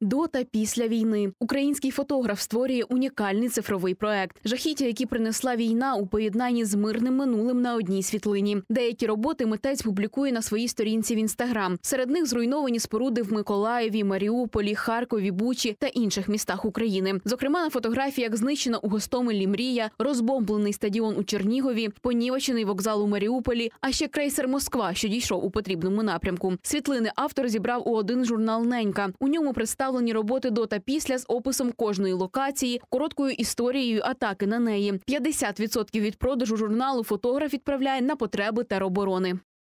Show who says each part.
Speaker 1: До та після війни український фотограф створює унікальний цифровий проект. Жахіття, які принесла війна у поєднанні з мирним минулим на одній світлині. Деякі роботи митець публікує на своїй сторінці в інстаграм. Серед них зруйновані споруди в Миколаєві, Маріуполі, Харкові, Бучі та інших містах України. Зокрема, на фотографіях знищена у Гостомелі Мрія, розбомблений стадіон у Чернігові, понівечений вокзал у Маріуполі, а ще крейсер Москва, що дійшов у потрібному напрямку. Світлини автор зібрав у один журнал Ненька. У ньому представ представлені роботи до та після з описом кожної локації, короткою історією атаки на неї. 50% від продажу журналу фотограф відправляє на потреби тероборони.